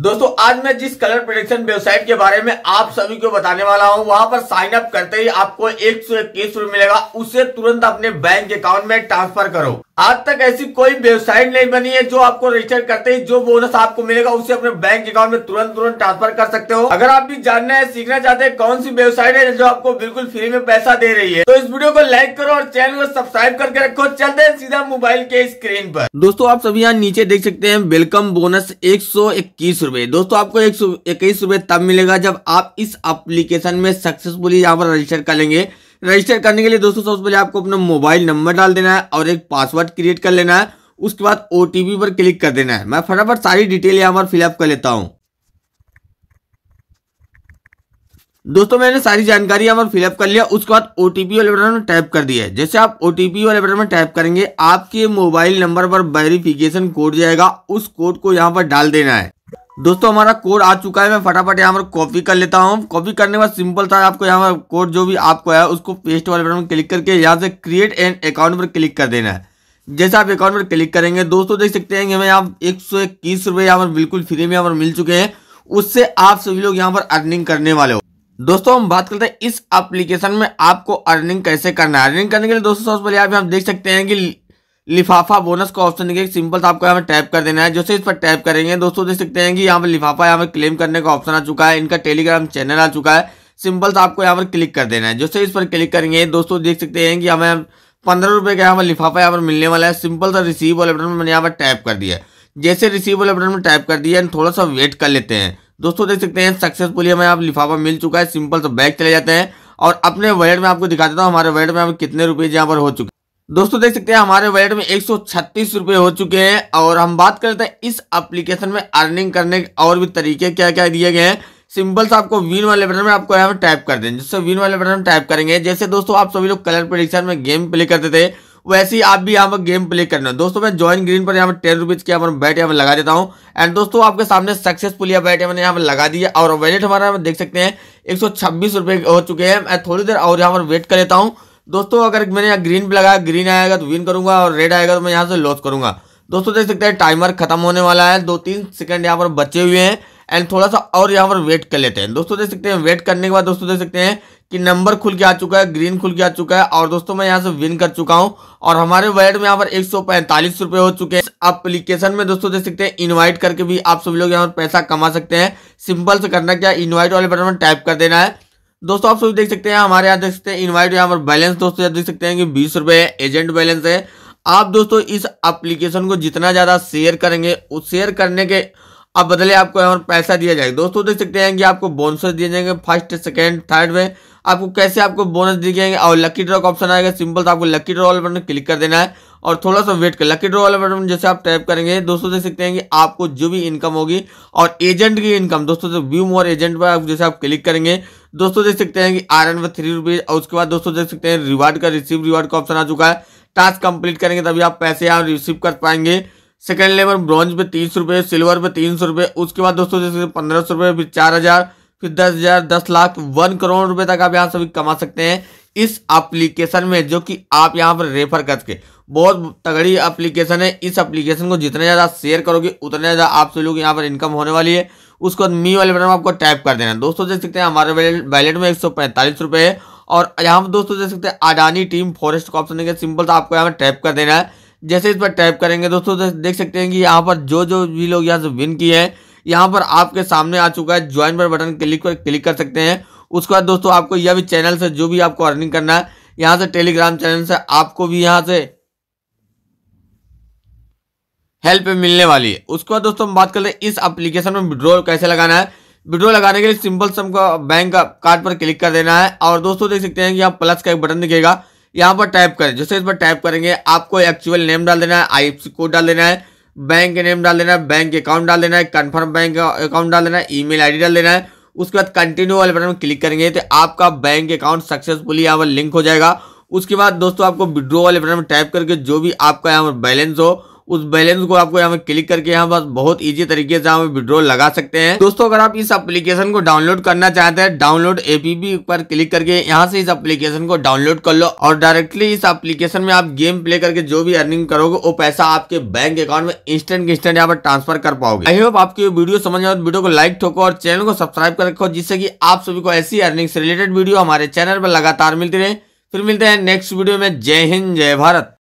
दोस्तों आज मैं जिस कलर प्रोडक्शन वेबसाइट के बारे में आप सभी को बताने वाला हूं वहां पर साइन अप करते ही आपको एक सौ इक्कीस मिलेगा उसे तुरंत अपने बैंक अकाउंट में ट्रांसफर करो आज तक ऐसी कोई वेबसाइट नहीं बनी है जो आपको रजिस्टर करते ही जो बोनस आपको मिलेगा उसे अपने बैंक अकाउंट में तुरंत तुरंत ट्रांसफर कर सकते हो अगर आप भी जानना है सीखना चाहते हैं कौन सी वेबसाइट है जो आपको बिल्कुल फ्री में पैसा दे रही है तो इस वीडियो को लाइक करो और चैनल को सब्सक्राइब करके रखो चलते हैं सीधा मोबाइल के स्क्रीन पर दोस्तों आप सभी यहाँ नीचे देख सकते हैं वेलकम बोनस एक सौ इक्कीस रूपए दोस्तों आपको एक सौ इक्कीस तब मिलेगा जब आप इस अप्लीकेशन में सक्सेसफुली यहाँ पर रजिस्टर कर लेंगे रजिस्टर करने के लिए दोस्तों सबसे पहले आपको अपना मोबाइल नंबर डाल देना है और एक पासवर्ड क्रिएट कर लेना है उसके बाद ओ पर क्लिक कर देना है मैं फटाफट सारी डिटेल यहाँ पर फिलअप कर लेता हूँ दोस्तों मैंने सारी जानकारी यहाँ पर फिलअप कर लिया उसके बाद ओ टी वाले बटन में टाइप कर दिया है जैसे आप ओ वाले बटन में टाइप करेंगे आपके मोबाइल नंबर पर वेरिफिकेशन कोड जाएगा उस कोड को यहाँ पर डाल देना है दोस्तों हमारा कोड आ चुका है मैं फटाफट यहाँ पर कॉपी कर लेता हूँ कॉपी करने के बाद सिंपल था आपको यहाँ पर कोड जो भी आपको आया उसको पेस्ट वाले बटन पर क्लिक करके यहाँ से क्रिएट एन अकाउंट पर क्लिक कर देना है जैसे आप अकाउंट पर क्लिक करेंगे दोस्तों देख सकते हैं कि हमें यहाँ एक सौ इक्कीस रुपये यहाँ पर बिल्कुल फ्री में यहाँ पर मिल चुके हैं उससे आप सभी लोग यहाँ पर अर्निंग करने वाले हो दोस्तों हम बात करते हैं इस एप्लीकेशन में आपको अर्निंग कैसे करना है अर्निंग करने के लिए दोस्तों सबसे पहले आप यहाँ देख सकते हैं कि लिफाफा बोनस का ऑप्शन देखिए सिंपल सा आपको यहाँ पर टैप कर देना है जैसे इस पर टैप करेंगे दोस्तों देख सकते हैं कि यहाँ पर लिफाफा यहाँ पर क्लेम करने का ऑप्शन आ चुका है इनका टेलीग्राम चैनल आ चुका है सिंपल सा आपको यहाँ पर क्लिक कर देना है जैसे इस पर क्लिक करेंगे दोस्तों देख सकते हैं कि हमें पंद्रह रुपये का यहाँ पर लिफाफा यहाँ पर मिलने वाला है सिंपल सा रिसीव वाले बटन में मैंने यहाँ पर टैप कर दिया जैसे रिसीव वाले बटन में टैप कर दिया थोड़ा सा वेट कर लेते हैं दोस्तों देख सकते हैं सक्सेसफुली हमें यहाँ पर लिफाफा मिल चुका है सिंपल सा बैग चले जाते हैं और अपने वर्ड में आपको दिखा देता हूँ हमारे वर्ड में हमें कितने रुपये यहाँ पर हो चुके दोस्तों देख सकते हैं हमारे वॉलेट में एक रुपए हो चुके हैं और हम बात करते हैं इस एप्लीकेशन में अर्निंग करने के और भी तरीके क्या क्या दिए गए हैं सिंपल सा आपको विन वाले बटन में आपको यहाँ पर टाइप कर दें जिससे विन वाले बटन में टाइप करेंगे जैसे दोस्तों आप सभी लोग कलर प्रोडिक्शन में गेम प्ले करते थे वैसे ही आप भी यहाँ पर गेम प्ले करना दोस्तों मैं ज्वाइन ग्रीन पर यहाँ पर टेन रुपीज़ के यहाँ पर बैट यहाँ पर लगा देता हूँ एंड दोस्तों आपके सामने सक्सेसफुल यह बैट मैंने यहाँ पर लगा दिया और वैलेट हमारा देख सकते हैं एक सौ हो चुके हैं मैं थोड़ी देर और यहाँ पर वेट कर लेता हूँ दोस्तों अगर मैंने यहाँ ग्रीन पे लगाया ग्रीन आएगा तो विन करूंगा और रेड आएगा तो मैं यहाँ से लॉस करूंगा दोस्तों देख सकते हैं टाइमर खत्म होने वाला है दो तीन सेकंड यहाँ पर बचे हुए हैं एंड थोड़ा सा और यहाँ पर वेट कर लेते हैं दोस्तों देख सकते हैं वेट करने के बाद दोस्तों देख सकते हैं कि नंबर खुल के आ चुका है ग्रीन खुल के आ चुका है और दोस्तों मैं यहाँ से विन कर चुका हूँ और हमारे वैलेट में यहाँ पर एक रुपए हो चुके हैं अप्लीकेशन में दोस्तों देख सकते हैं इन्वाइट करके भी आप सभी लोग यहाँ पर पैसा कमा सकते हैं सिंपल से करना क्या इन्वाइट वाले बटन में टाइप कर देना है दोस्तों आप सभी देख सकते हैं हमारे यहाँ देख सकते हैं इन्वाइट यहाँ पर बैलेंस दोस्तों देख सकते हैं कि बीस रुपए एजेंट बैलेंस है आप दोस्तों इस एप्लीकेशन को जितना ज़्यादा शेयर करेंगे उस शेयर करने के अब बदले आपको यहाँ पर पैसा दिया जाएगा दोस्तों देख सकते हैं कि आपको बोनस दिए जाएंगे फर्स्ट सेकेंड थर्ड में आपको कैसे आपको बोनस दिए जाएंगे और लकी ड्रॉ का ऑप्शन आएगा सिंपल तो आपको लकी ड्रॉ वाले बटन क्लिक कर देना है और थोड़ा सा वेट कर लकी ड्रॉ वाले बटन जैसे आप टाइप करेंगे दोस्तों देख सकते हैं कि आपको जो भी इनकम होगी और एजेंट की इनकम दोस्तों व्यू मोर एजेंट पर आप जैसे आप क्लिक करेंगे दोस्तों देख सकते हैं कि आर एन थ्री रुपीज और उसके बाद दोस्तों देख सकते हैं रिवार्ड का रिसीव रिवार्ड का ऑप्शन आ चुका है टास्क कंप्लीट करेंगे तभी आप पैसे यहाँ रिसीव कर पाएंगे सेकंड लेवल ब्रॉन्ज पे तीस रुपये सिल्वर पे तीन सौ रुपये उसके बाद दोस्तों जैसे पंद्रह सौ रुपये फिर चार हज़ार फिर दस हज़ार दस लाख वन करोड़ रुपए तक आप यहाँ सभी कमा सकते हैं इस एप्लीकेशन में जो कि आप यहाँ पर रेफर करके बहुत तगड़ी एप्लीकेशन है इस एप्लीकेशन को जितना ज़्यादा शेयर करोगे उतने ज़्यादा आप सभी लोग यहाँ पर इनकम होने वाली है उसके बाद मी वाले बटन में आपको टैप कर देना दोस्तों देख सकते हैं हमारे वैलेट में एक सौ पैंतालीस रुपये है और यहाँ पर दोस्तों देख सकते हैं अडानी टीम फॉरेस्ट का ऑप्शन देखिए सिंपल तो आपको यहाँ पर टैप कर देना है जैसे इस पर टैप करेंगे दोस्तों देख सकते हैं कि यहाँ पर जो जो भी लोग यहाँ से विन किए हैं यहाँ पर आपके सामने आ चुका है ज्वाइन पर बटन क्लिक पर क्लिक कर सकते हैं उसके बाद दोस्तों आपको यह भी चैनल से जो भी आपको अर्निंग करना है यहाँ से टेलीग्राम चैनल से आपको भी यहाँ से हेल्प मिलने वाली है उसके बाद दोस्तों हम बात करते हैं इस एप्लीकेशन में विड्रॉल कैसे लगाना है विड्रॉल लगाने के लिए सिंपल से हमको बैंक कार्ड पर क्लिक कर देना है और दोस्तों देख सकते हैं कि यहाँ प्लस का एक बटन दिखेगा यहाँ पर टाइप करें जैसे इस पर टाइप करेंगे आपको एक्चुअल नेम डाल देना है आई कोड डाल देना है बैंक नेम डाल देना है बैंक अकाउंट डाल देना है कन्फर्म बैंक अकाउंट डाल देना है ई आईडी डाल देना है उसके बाद कंटिन्यू वाले बटन में क्लिक करेंगे तो आपका बैंक अकाउंट सक्सेसफुली यहाँ पर लिंक हो जाएगा उसके बाद दोस्तों आपको विड्रो वाले बटन में टाइप करके जो भी आपका यहाँ पर बैलेंस हो उस बैलेंस को आपको यहाँ पे क्लिक करके यहाँ बस बहुत ईजी तरीके से हम विड्रॉल लगा सकते हैं दोस्तों अगर आप इस एप्लीकेशन को डाउनलोड करना चाहते हैं डाउनलोड एपीपी पर क्लिक करके यहाँ से इस एप्लीकेशन को डाउनलोड कर लो और डायरेक्टली इस एप्लीकेशन में आप गेम प्ले करके जो भी अर्निंग करोगे वो पैसा आपके बैंक अकाउंट में इंस्टेंट इंस्टेंट यहाँ पर ट्रांसफर कर पाओगे आई होप आपकी वीडियो समझ आए वीडियो को लाइक ठोको और चैनल को सब्सक्राइब कर रखो जिससे की आप सभी को ऐसी अर्निंग से रिलेटेड वीडियो हमारे चैनल पर लगातार मिलती रहे फिर मिलते हैं नेक्स्ट वीडियो में जय हिंद जय भारत